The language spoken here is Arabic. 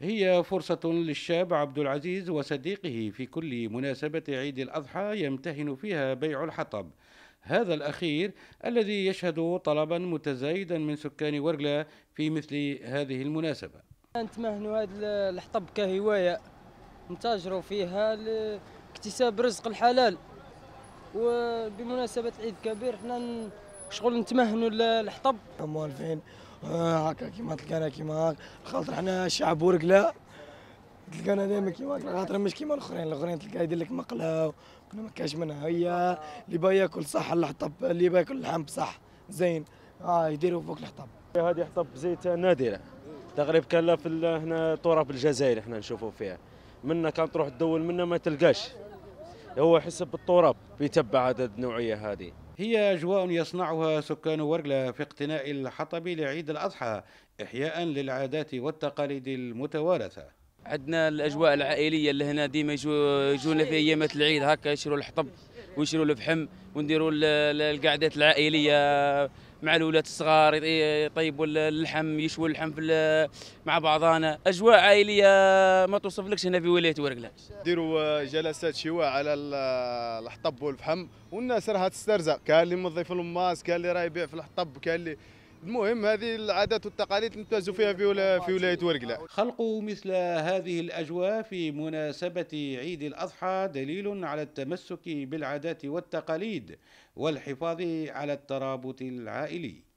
هي فرصة للشاب عبد العزيز وصديقه في كل مناسبة عيد الأضحى يمتهن فيها بيع الحطب هذا الأخير الذي يشهد طلبا متزايدا من سكان ورقلة في مثل هذه المناسبة نتمهنوا هذا الحطب كهواية نتاجروا فيها لاكتساب رزق الحلال وبمناسبة عيد كبير احنا شغل نتمهنوا الحطب آه، هكا كيما تلقانا كيما هكا خاطر حنا شعب ورقله تلقانا دائما كيما هكا خاطر مش كيما الاخرين الاخرين تلقاه يدير لك مقله وكنا ما كاش منها هي اللي با ياكل صح الحطب اللي با ياكل اللحم صح زين اه يديروا فوق الحطب هذه حطب زيت نادره تقريبا كان في هنا طرف الجزائر احنا نشوفوا فيها منا كان تروح تدول منا ما تلقاش هو حسب التراب يتبع هذا النوعيه هذه هي أجواء يصنعها سكان ورقلة في اقتناء الحطب لعيد الأضحى إحياء للعادات والتقاليد المتوارثة عندنا الأجواء العائلية اللي هنا ديما يجونا في أيامات العيد هكا يشروا الحطب ونشروا الفحم ونديروا القعدات العائليه مع الاولاد الصغار يطيبوا اللحم يشوي اللحم في مع بعضانا اجواء عائليه ما توصفلكش هنا في ولايه ورقله ديروا آه، جلسات شواء على الحطب والفحم والناس راها تسترزق كان اللي مضيف الماس كان اللي راه يبيع في الحطب كان اللي المهم هذه العادات والتقاليد نمتازوا فيها في ولا في ولايه ورقله خلق مثل هذه الاجواء في مناسبه عيد الاضحى دليل على التمسك بالعادات والتقاليد والحفاظ على الترابط العائلي